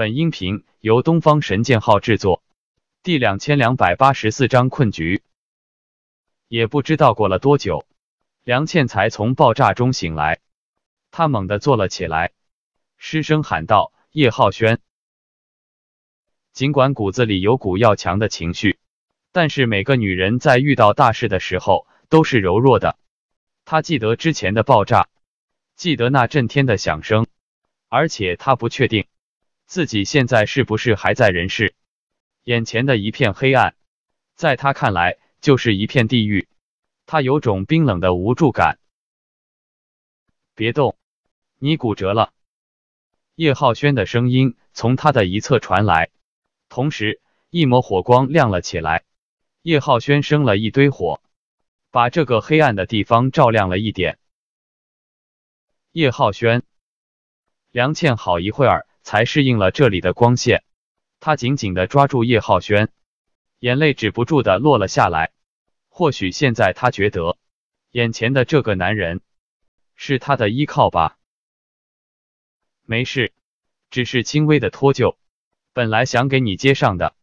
本音频由东方神剑号制作，第两千两百八十四章困局。也不知道过了多久，梁倩才从爆炸中醒来，她猛地坐了起来，失声喊道：“叶浩轩！”尽管骨子里有股要强的情绪，但是每个女人在遇到大事的时候都是柔弱的。她记得之前的爆炸，记得那震天的响声，而且她不确定。自己现在是不是还在人世？眼前的一片黑暗，在他看来就是一片地狱。他有种冰冷的无助感。别动，你骨折了。叶浩轩的声音从他的一侧传来，同时一抹火光亮了起来。叶浩轩生了一堆火，把这个黑暗的地方照亮了一点。叶浩轩，梁倩，好一会儿。才适应了这里的光线，他紧紧地抓住叶浩轩，眼泪止不住地落了下来。或许现在他觉得，眼前的这个男人是他的依靠吧。没事，只是轻微的脱臼，本来想给你接上的，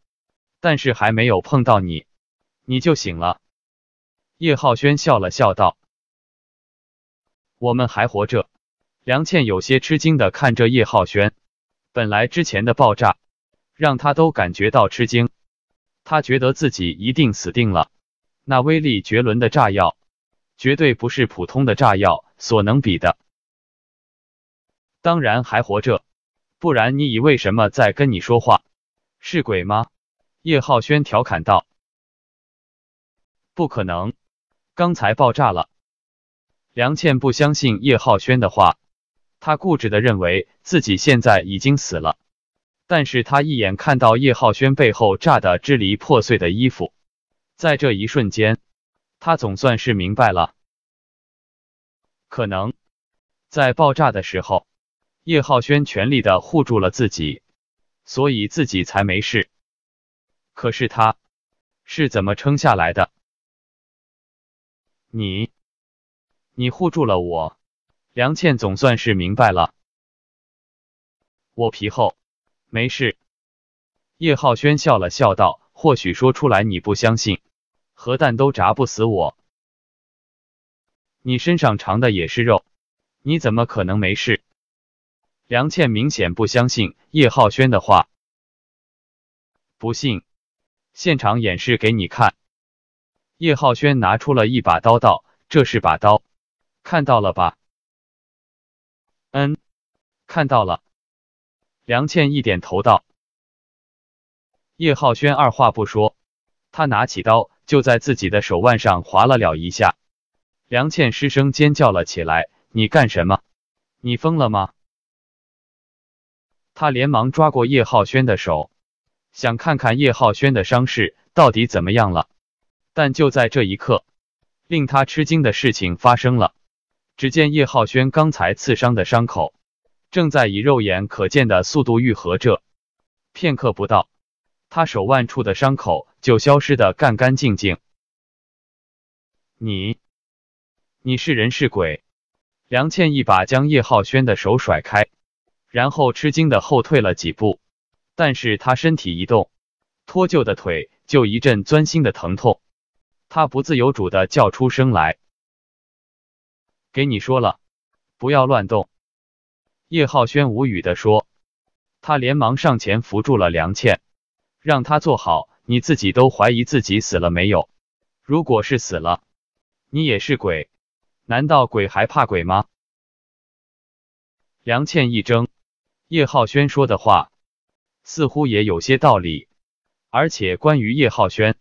但是还没有碰到你，你就醒了。叶浩轩笑了笑道：“我们还活着。”梁倩有些吃惊地看着叶浩轩。本来之前的爆炸，让他都感觉到吃惊，他觉得自己一定死定了。那威力绝伦的炸药，绝对不是普通的炸药所能比的。当然还活着，不然你以为什么在跟你说话？是鬼吗？叶浩轩调侃道。不可能，刚才爆炸了。梁倩不相信叶浩轩的话。他固执地认为自己现在已经死了，但是他一眼看到叶浩轩背后炸得支离破碎的衣服，在这一瞬间，他总算是明白了。可能在爆炸的时候，叶浩轩全力的护住了自己，所以自己才没事。可是他是怎么撑下来的？你，你护住了我。梁倩总算是明白了，我皮厚，没事。叶浩轩笑了笑道：“或许说出来你不相信，核弹都炸不死我。你身上长的也是肉，你怎么可能没事？”梁倩明显不相信叶浩轩的话，不信，现场演示给你看。叶浩轩拿出了一把刀，道：“这是把刀，看到了吧？”嗯，看到了。梁倩一点头道。叶浩轩二话不说，他拿起刀就在自己的手腕上划了了一下。梁倩失声尖叫了起来：“你干什么？你疯了吗？”他连忙抓过叶浩轩的手，想看看叶浩轩的伤势到底怎么样了。但就在这一刻，令他吃惊的事情发生了。只见叶浩轩刚才刺伤的伤口，正在以肉眼可见的速度愈合着。片刻不到，他手腕处的伤口就消失的干干净净。你，你是人是鬼？梁倩一把将叶浩轩的手甩开，然后吃惊的后退了几步。但是他身体一动，脱臼的腿就一阵钻心的疼痛，他不自由主的叫出声来。给你说了，不要乱动。”叶浩轩无语的说，他连忙上前扶住了梁倩，让她坐好。你自己都怀疑自己死了没有？如果是死了，你也是鬼，难道鬼还怕鬼吗？梁倩一怔，叶浩轩说的话似乎也有些道理，而且关于叶浩轩，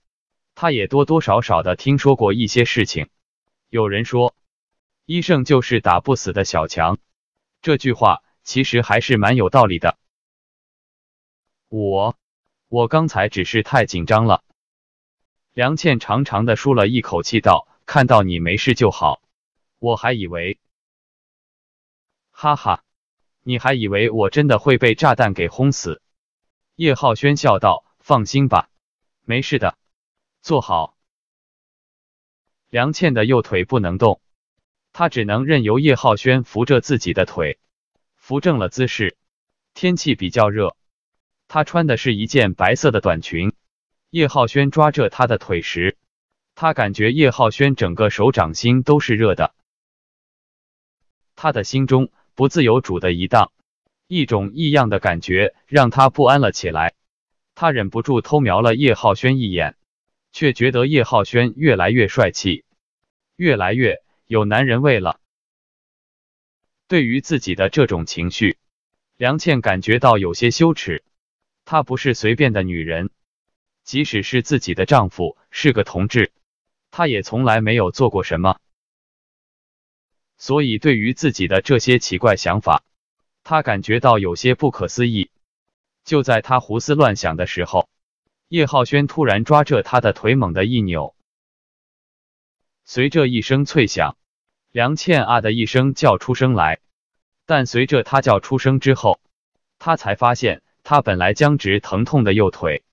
他也多多少少的听说过一些事情。有人说。医生就是打不死的小强，这句话其实还是蛮有道理的。我，我刚才只是太紧张了。梁倩长长的舒了一口气，道：“看到你没事就好，我还以为……哈哈，你还以为我真的会被炸弹给轰死？”叶浩轩笑道：“放心吧，没事的，坐好。”梁倩的右腿不能动。他只能任由叶浩轩扶着自己的腿，扶正了姿势。天气比较热，他穿的是一件白色的短裙。叶浩轩抓着他的腿时，他感觉叶浩轩整个手掌心都是热的。他的心中不自由主的一荡，一种异样的感觉让他不安了起来。他忍不住偷瞄了叶浩轩一眼，却觉得叶浩轩越来越帅气，越来越……有男人味了。对于自己的这种情绪，梁倩感觉到有些羞耻。她不是随便的女人，即使是自己的丈夫是个同志，她也从来没有做过什么。所以，对于自己的这些奇怪想法，她感觉到有些不可思议。就在她胡思乱想的时候，叶浩轩突然抓着她的腿猛的一扭。随着一声脆响，梁倩啊的一声叫出声来，但随着她叫出声之后，她才发现她本来僵直疼痛的右腿，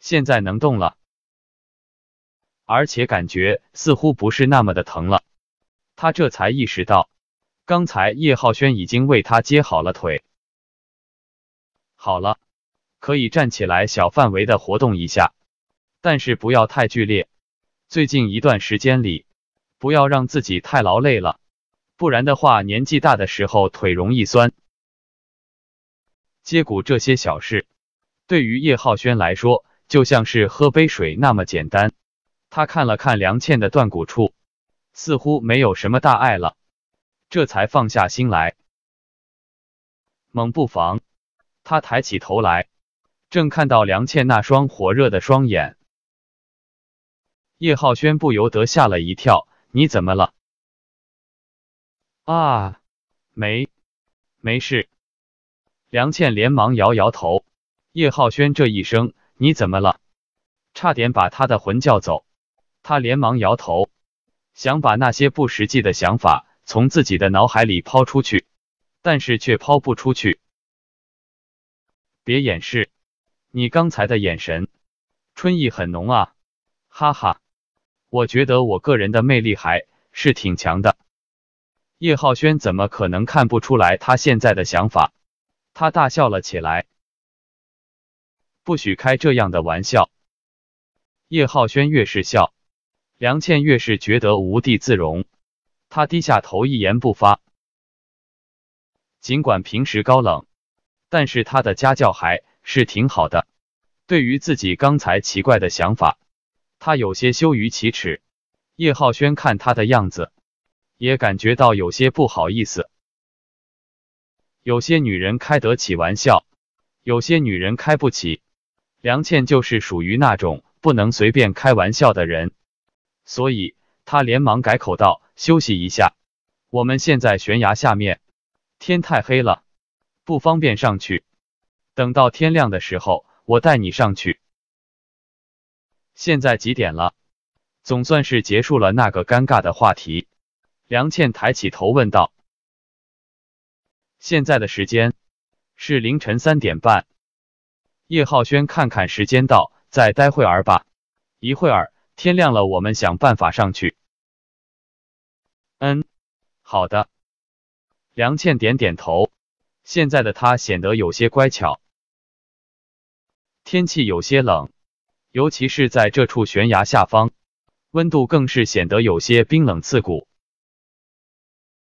现在能动了，而且感觉似乎不是那么的疼了。她这才意识到，刚才叶浩轩已经为她接好了腿。好了，可以站起来小范围的活动一下，但是不要太剧烈。最近一段时间里。不要让自己太劳累了，不然的话，年纪大的时候腿容易酸。接骨这些小事，对于叶浩轩来说就像是喝杯水那么简单。他看了看梁倩的断骨处，似乎没有什么大碍了，这才放下心来。猛不防，他抬起头来，正看到梁倩那双火热的双眼，叶浩轩不由得吓了一跳。你怎么了？啊，没，没事。梁倩连忙摇摇头。叶浩轩这一声“你怎么了”，差点把他的魂叫走。他连忙摇头，想把那些不实际的想法从自己的脑海里抛出去，但是却抛不出去。别掩饰，你刚才的眼神，春意很浓啊！哈哈。我觉得我个人的魅力还是挺强的。叶浩轩怎么可能看不出来他现在的想法？他大笑了起来。不许开这样的玩笑！叶浩轩越是笑，梁倩越是觉得无地自容。他低下头，一言不发。尽管平时高冷，但是他的家教还是挺好的。对于自己刚才奇怪的想法。他有些羞于启齿，叶浩轩看他的样子，也感觉到有些不好意思。有些女人开得起玩笑，有些女人开不起。梁倩就是属于那种不能随便开玩笑的人，所以他连忙改口道：“休息一下，我们现在悬崖下面，天太黑了，不方便上去。等到天亮的时候，我带你上去。”现在几点了？总算是结束了那个尴尬的话题。梁倩抬起头问道：“现在的时间是凌晨三点半。”叶浩轩看看时间，道：“再待会儿吧，一会儿天亮了，我们想办法上去。”“嗯，好的。”梁倩点点头。现在的她显得有些乖巧。天气有些冷。尤其是在这处悬崖下方，温度更是显得有些冰冷刺骨。